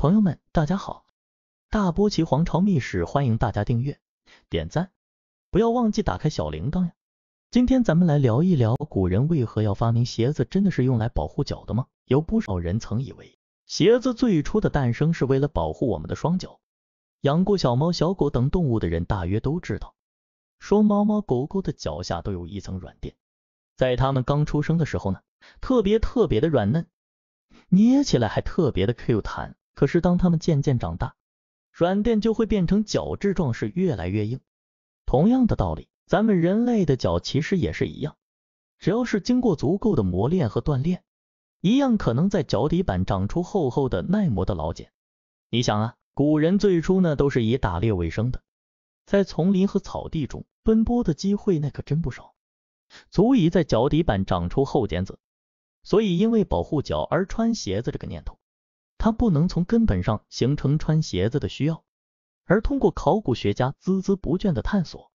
朋友们，大家好！大波奇皇朝秘史欢迎大家订阅、点赞，不要忘记打开小铃铛呀。今天咱们来聊一聊，古人为何要发明鞋子？真的是用来保护脚的吗？有不少人曾以为，鞋子最初的诞生是为了保护我们的双脚。养过小猫、小狗等动物的人，大约都知道，说猫猫狗狗的脚下都有一层软垫，在它们刚出生的时候呢，特别特别的软嫩，捏起来还特别的 Q 弹。可是当他们渐渐长大，软垫就会变成角质状，是越来越硬。同样的道理，咱们人类的脚其实也是一样，只要是经过足够的磨练和锻炼，一样可能在脚底板长出厚厚的耐磨的老茧。你想啊，古人最初呢都是以打猎为生的，在丛林和草地中奔波的机会那可真不少，足以在脚底板长出厚茧子。所以因为保护脚而穿鞋子这个念头。它不能从根本上形成穿鞋子的需要，而通过考古学家孜孜不倦的探索，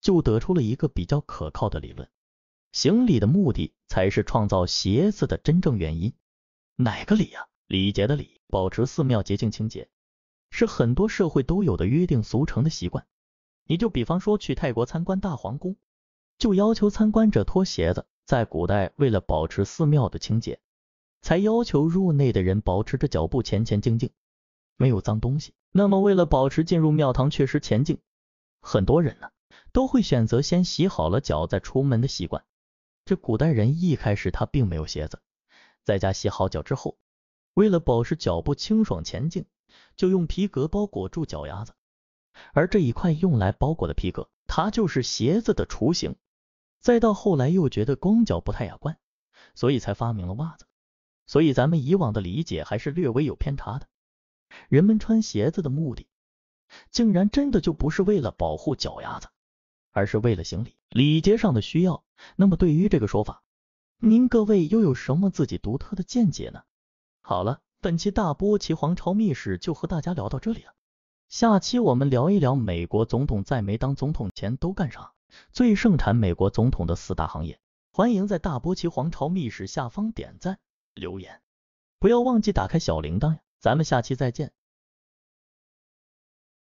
就得出了一个比较可靠的理论。行礼的目的才是创造鞋子的真正原因。哪个礼呀？礼节的礼，保持寺庙洁净清洁，是很多社会都有的约定俗成的习惯。你就比方说去泰国参观大皇宫，就要求参观者脱鞋子。在古代，为了保持寺庙的清洁。才要求入内的人保持着脚步前前进进，没有脏东西。那么为了保持进入庙堂确实前进，很多人呢都会选择先洗好了脚再出门的习惯。这古代人一开始他并没有鞋子，在家洗好脚之后，为了保持脚步清爽前进，就用皮革包裹住脚丫子。而这一块用来包裹的皮革，它就是鞋子的雏形。再到后来又觉得光脚不太雅观，所以才发明了袜子。所以咱们以往的理解还是略微有偏差的。人们穿鞋子的目的，竟然真的就不是为了保护脚丫子，而是为了行礼、礼节上的需要。那么对于这个说法，您各位又有什么自己独特的见解呢？好了，本期大波奇皇朝秘史就和大家聊到这里了。下期我们聊一聊美国总统在没当总统前都干啥，最盛产美国总统的四大行业。欢迎在大波奇皇朝秘史下方点赞。留言，不要忘记打开小铃铛呀！咱们下期再见。